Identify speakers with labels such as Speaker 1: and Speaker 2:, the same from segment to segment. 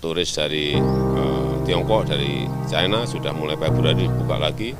Speaker 1: Turis dari eh, Tiongkok, dari China sudah mulai Februari dibuka lagi.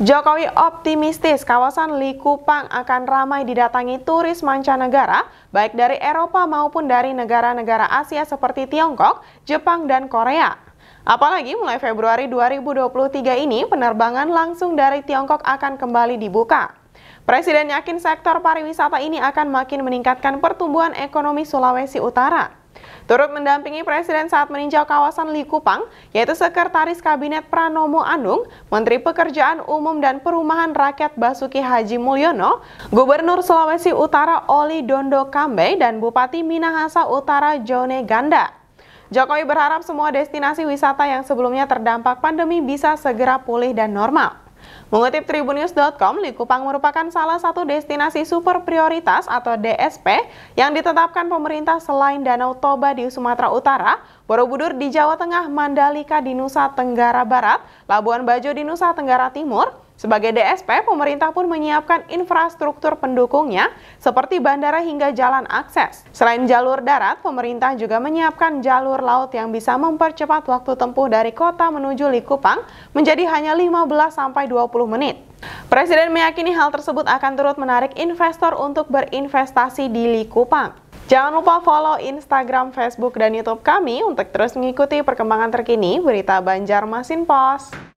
Speaker 1: Jokowi optimistis kawasan Likupang akan ramai didatangi turis mancanegara, baik dari Eropa maupun dari negara-negara Asia seperti Tiongkok, Jepang, dan Korea. Apalagi mulai Februari 2023 ini penerbangan langsung dari Tiongkok akan kembali dibuka. Presiden yakin sektor pariwisata ini akan makin meningkatkan pertumbuhan ekonomi Sulawesi Utara. Turut mendampingi Presiden saat meninjau kawasan Likupang, yaitu Sekretaris Kabinet Pranomo Anung, Menteri Pekerjaan Umum dan Perumahan Rakyat Basuki Haji Mulyono, Gubernur Sulawesi Utara Oli Dondo Kambe, dan Bupati Minahasa Utara Jone Ganda. Jokowi berharap semua destinasi wisata yang sebelumnya terdampak pandemi bisa segera pulih dan normal. Mengutip tribunnews.com, Likupang merupakan salah satu destinasi super prioritas atau DSP yang ditetapkan pemerintah selain Danau Toba di Sumatera Utara, Borobudur di Jawa Tengah, Mandalika di Nusa Tenggara Barat, Labuan Bajo di Nusa Tenggara Timur, sebagai DSP, pemerintah pun menyiapkan infrastruktur pendukungnya seperti bandara hingga jalan akses. Selain jalur darat, pemerintah juga menyiapkan jalur laut yang bisa mempercepat waktu tempuh dari kota menuju Likupang menjadi hanya 15-20 menit. Presiden meyakini hal tersebut akan turut menarik investor untuk berinvestasi di Likupang. Jangan lupa follow Instagram, Facebook, dan Youtube kami untuk terus mengikuti perkembangan terkini berita Banjarmasin Pos.